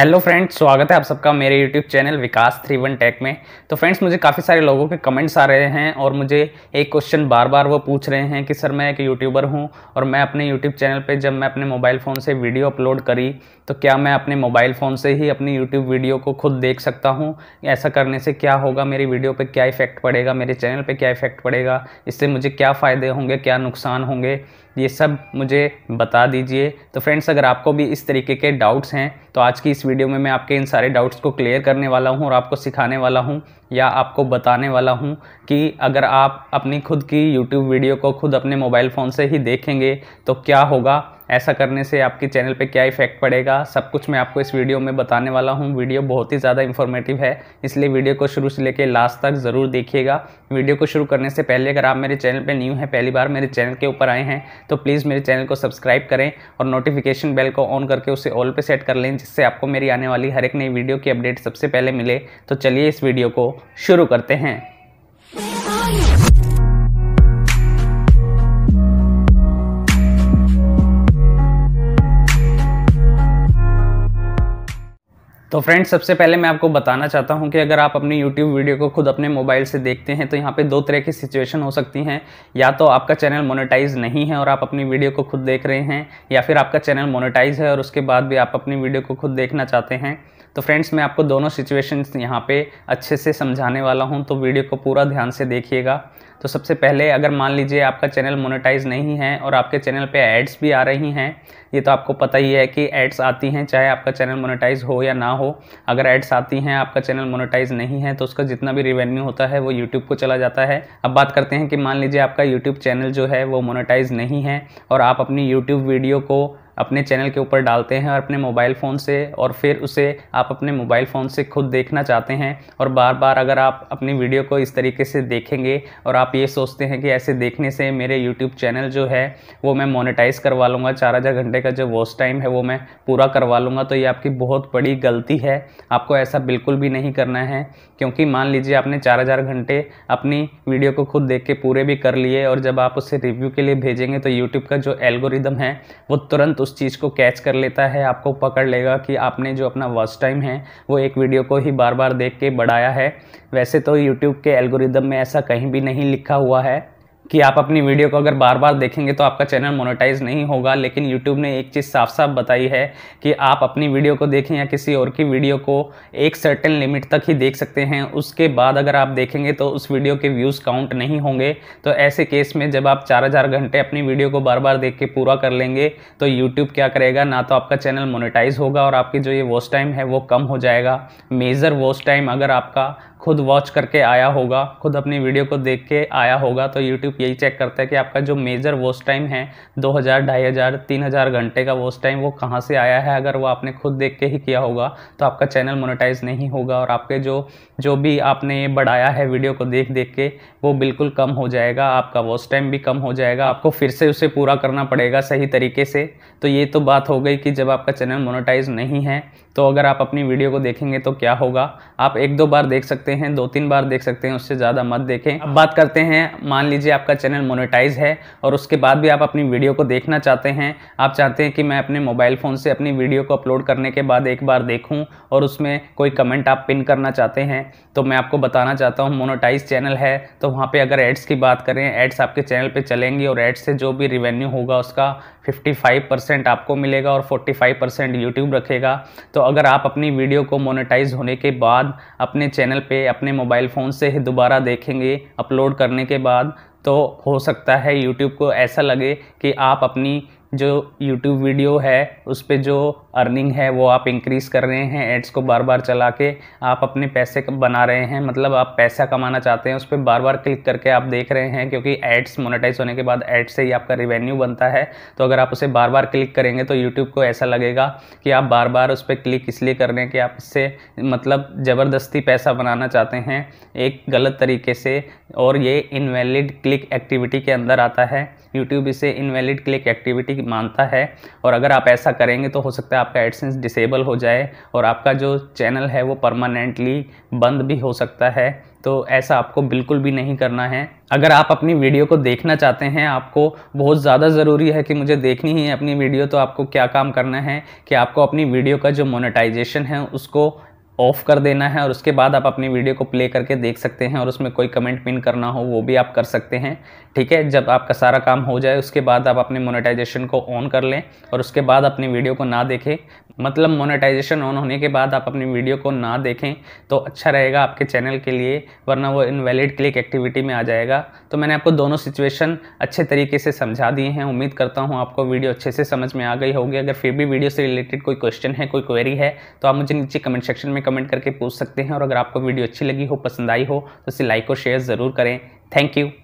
hello friends स्वागत है आप सबका मेरे YouTube channel Vikas three one tech में तो फ्रेंड्स मुझे काफ़ी सारे लोगों के कमेंट्स आ रहे हैं और मुझे एक क्वेश्चन बार बार वो पूछ रहे हैं कि सर मैं एक यूट्यूबर हूँ और मैं अपने यूट्यूब चैनल पे जब मैं अपने मोबाइल फ़ोन से वीडियो अपलोड करी तो क्या मैं अपने मोबाइल फ़ोन से ही अपनी यूट्यूब वीडियो को खुद देख सकता हूँ ऐसा करने से क्या होगा मेरी वीडियो पर क्या इफ़ेक्ट पड़ेगा मेरे चैनल पर क्या इफ़ेक्ट पड़ेगा इससे मुझे क्या फ़ायदे होंगे क्या नुकसान होंगे ये सब मुझे बता दीजिए तो फ्रेंड्स अगर आपको भी इस तरीके के डाउट्स हैं तो आज की इस वीडियो में मैं आपके इन सारे डाउट्स को क्लियर करने वाला हूँ और आपको सिखाने वाला हूँ या आपको बताने वाला हूँ कि अगर आप अपनी खुद की यूट्यूब वीडियो को खुद अपने मोबाइल फ़ोन से ही देखेंगे तो क्या होगा ऐसा करने से आपके चैनल पे क्या इफेक्ट पड़ेगा सब कुछ मैं आपको इस वीडियो में बताने वाला हूँ वीडियो बहुत ही ज़्यादा इन्फॉर्मेटिव है इसलिए वीडियो को शुरू से लेकर लास्ट तक ज़रूर देखिएगा वीडियो को शुरू करने से पहले अगर आप मेरे चैनल पर न्यू हैं पहली बार मेरे चैनल के ऊपर आए हैं तो प्लीज़ मेरे चैनल को सब्सक्राइब करें और नोटिफिकेशन बेल को ऑन करके उसे ऑल पर सेट कर लें जिससे आपको मेरी आने वाली हर एक नई वीडियो की अपडेट सबसे पहले मिले तो चलिए इस वीडियो को शुरू करते हैं तो फ्रेंड्स सबसे पहले मैं आपको बताना चाहता हूं कि अगर आप अपनी YouTube वीडियो को खुद अपने मोबाइल से देखते हैं तो यहाँ पे दो तरह की सिचुएशन हो सकती हैं या तो आपका चैनल मोनेटाइज नहीं है और आप अपनी वीडियो को खुद देख रहे हैं या फिर आपका चैनल मोनेटाइज है और उसके बाद भी आप अपनी वीडियो को खुद देखना चाहते हैं तो फ्रेंड्स मैं आपको दोनों सिचुएशंस यहाँ पे अच्छे से समझाने वाला हूँ तो वीडियो को पूरा ध्यान से देखिएगा तो सबसे पहले अगर मान लीजिए आपका चैनल मोनेटाइज नहीं है और आपके चैनल पे एड्स भी आ रही हैं ये तो आपको पता ही है कि एड्स आती हैं चाहे आपका चैनल मोनेटाइज हो या ना हो अगर एड्स आती हैं आपका चैनल मोनेटाइज नहीं है तो उसका जितना भी रिवेन्यू होता है वो यूट्यूब को चला जाता है अब बात करते हैं कि मान लीजिए आपका यूट्यूब चैनल जो है वो मोनेटाइज नहीं है और आप अपनी यूट्यूब वीडियो को अपने चैनल के ऊपर डालते हैं और अपने मोबाइल फ़ोन से और फिर उसे आप अपने मोबाइल फ़ोन से खुद देखना चाहते हैं और बार बार अगर आप अपनी वीडियो को इस तरीके से देखेंगे और आप ये सोचते हैं कि ऐसे देखने से मेरे यूट्यूब चैनल जो है वो मैं मोनिटाइज़ करवा लूँगा चार हज़ार घंटे का जो वॉच टाइम है वो मैं पूरा करवा लूँगा तो ये आपकी बहुत बड़ी गलती है आपको ऐसा बिल्कुल भी नहीं करना है क्योंकि मान लीजिए आपने चार हज़ार घंटे अपनी वीडियो को खुद देख के पूरे भी कर लिए और जब आप उसे रिव्यू के लिए भेजेंगे तो यूट्यूब का जो एल्गोरिदम है वो तुरंत उस चीज़ को कैच कर लेता है आपको पकड़ लेगा कि आपने जो अपना वर्स्ट टाइम है वो एक वीडियो को ही बार बार देख के बढ़ाया है वैसे तो यूट्यूब के एल्गोरिदम में ऐसा कहीं भी नहीं लिखा हुआ है कि आप अपनी वीडियो को अगर बार बार देखेंगे तो आपका चैनल मोनेटाइज नहीं होगा लेकिन यूट्यूब ने एक चीज़ साफ साफ बताई है कि आप अपनी वीडियो को देखें या किसी और की वीडियो को एक सर्टेन लिमिट तक ही देख सकते हैं उसके बाद अगर आप देखेंगे तो उस वीडियो के व्यूज़ काउंट नहीं होंगे तो ऐसे केस में जब आप चार हज़ार घंटे अपनी वीडियो को बार बार देख के पूरा कर लेंगे तो यूट्यूब क्या करेगा ना तो आपका चैनल मोनिटाइज होगा और आपकी जो ये वॉच टाइम है वो कम हो जाएगा मेज़र वॉच टाइम अगर आपका खुद वॉच करके आया होगा खुद अपनी वीडियो को देख के आया होगा तो यूट्यूब यही चेक करता है कि आपका जो मेजर वॉच टाइम है दो हज़ार ढाई हज़ार तीन हज़ार घंटे का वॉच टाइम वो कहाँ से आया है अगर वो आपने खुद देख के ही किया होगा तो आपका चैनल मोनेटाइज नहीं होगा और आपके जो जो भी आपने बढ़ाया है वीडियो को देख देख के वो बिल्कुल कम हो जाएगा आपका वॉच टाइम भी कम हो जाएगा आपको फिर से उसे पूरा करना पड़ेगा सही तरीके से तो ये तो बात हो गई कि जब आपका चैनल मोनेटाइज नहीं है तो अगर आप अपनी वीडियो को देखेंगे तो क्या होगा आप एक दो बार देख सकते हैं दो तीन बार देख सकते हैं उससे ज़्यादा मत देखें अब बात करते हैं मान लीजिए आप आपका चैनल मोनेटाइज है और उसके बाद भी आप अपनी वीडियो को देखना चाहते हैं आप चाहते हैं कि मैं अपने मोबाइल फ़ोन से अपनी वीडियो को अपलोड करने के बाद एक बार देखूँ और उसमें कोई कमेंट आप पिन करना चाहते हैं तो मैं आपको बताना चाहता हूँ मोनोटाइज चैनल है तो वहाँ पर अगर एड्स की बात करें एड्स आपके चैनल पर चलेंगी और एड्स से जो भी रिवेन्यू होगा उसका 55% आपको मिलेगा और 45% यूट्यूब रखेगा तो अगर आप अपनी वीडियो को मोनेटाइज होने के बाद अपने चैनल पे अपने मोबाइल फ़ोन से ही दोबारा देखेंगे अपलोड करने के बाद तो हो सकता है यूट्यूब को ऐसा लगे कि आप अपनी जो यूट्यूब वीडियो है उस पर जो अर्निंग है वो आप इंक्रीज़ कर रहे हैं एड्स को बार बार चला के आप अपने पैसे बना रहे हैं मतलब आप पैसा कमाना चाहते हैं उस पर बार बार क्लिक करके आप देख रहे हैं क्योंकि एड्स मोनेटाइज होने के बाद एड्स से ही आपका रिवेन्यू बनता है तो अगर आप उसे बार बार क्लिक करेंगे तो यूट्यूब को ऐसा लगेगा कि आप बार बार उस पर क्लिक इसलिए कर रहे हैं कि आप इससे मतलब ज़बरदस्ती पैसा बनाना चाहते हैं एक गलत तरीके से और ये इनवैलिड क्लिक एक्टिविटी के अंदर आता है यूट्यूब इसे इनवैलिड क्लिक एक्टिविटी मानता है और अगर आप ऐसा करेंगे तो हो सकता है आपका एडसेंस डिसेबल हो जाए और आपका जो चैनल है वो परमानेंटली बंद भी हो सकता है तो ऐसा आपको बिल्कुल भी नहीं करना है अगर आप अपनी वीडियो को देखना चाहते हैं आपको बहुत ज़्यादा ज़रूरी है कि मुझे देखनी ही है अपनी वीडियो तो आपको क्या काम करना है कि आपको अपनी वीडियो का जो मोनेटाइजेशन है उसको ऑफ कर देना है और उसके बाद आप अपनी वीडियो को प्ले करके देख सकते हैं और उसमें कोई कमेंट पिन करना हो वो भी आप कर सकते हैं ठीक है जब आपका सारा काम हो जाए उसके बाद आप अपने मोनेटाइजेशन को ऑन कर लें और उसके बाद अपनी वीडियो को ना देखें मतलब मोनेटाइजेशन ऑन होने के बाद आप अपनी वीडियो को ना देखें तो अच्छा रहेगा आपके चैनल के लिए वरना वो इनवैलिड क्लिक एक्टिविटी में आ जाएगा तो मैंने आपको दोनों सिचुएशन अच्छे तरीके से समझा दिए हैं उम्मीद करता हूँ आपको वीडियो अच्छे से समझ में आ गई होगी अगर फिर भी वीडियो से रिलेटेड कोई क्वेश्चन है कोई क्वेरी है तो आप मुझे नीचे कमेंट सेक्शन में कमेंट करके पूछ सकते हैं और अगर आपको वीडियो अच्छी लगी हो पसंद आई हो तो इसे लाइक और शेयर ज़रूर करें थैंक यू